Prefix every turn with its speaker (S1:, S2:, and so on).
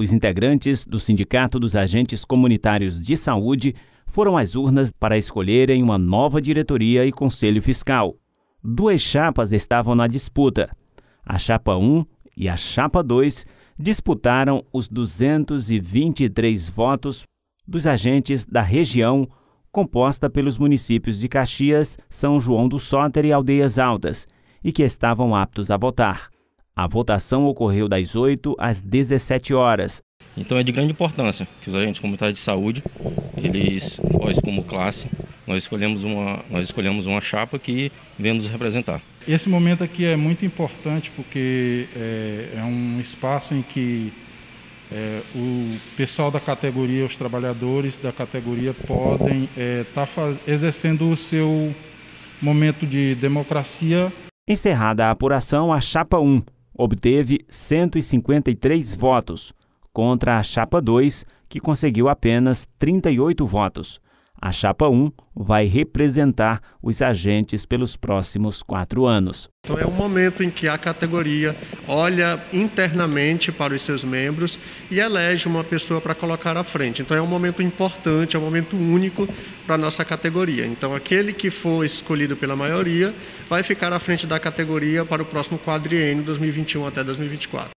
S1: Os integrantes do Sindicato dos Agentes Comunitários de Saúde foram às urnas para escolherem uma nova diretoria e conselho fiscal. Duas chapas estavam na disputa. A chapa 1 e a chapa 2 disputaram os 223 votos dos agentes da região composta pelos municípios de Caxias, São João do Sóter e Aldeias Altas, e que estavam aptos a votar. A votação ocorreu das 8 às 17
S2: horas. Então é de grande importância que os agentes comunitários de saúde, eles, nós como classe, nós escolhemos uma, nós escolhemos uma chapa que vem nos representar.
S3: Esse momento aqui é muito importante porque é, é um espaço em que é, o pessoal da categoria, os trabalhadores da categoria podem estar eh, é, tá exercendo o seu momento de democracia.
S1: Encerrada a apuração, a chapa 1 obteve 153 votos, contra a Chapa 2, que conseguiu apenas 38 votos. A chapa 1 vai representar os agentes pelos próximos quatro anos.
S4: Então é um momento em que a categoria olha internamente para os seus membros e elege uma pessoa para colocar à frente. Então é um momento importante, é um momento único para a nossa categoria. Então aquele que for escolhido pela maioria vai ficar à frente da categoria para o próximo quadriênio 2021 até 2024.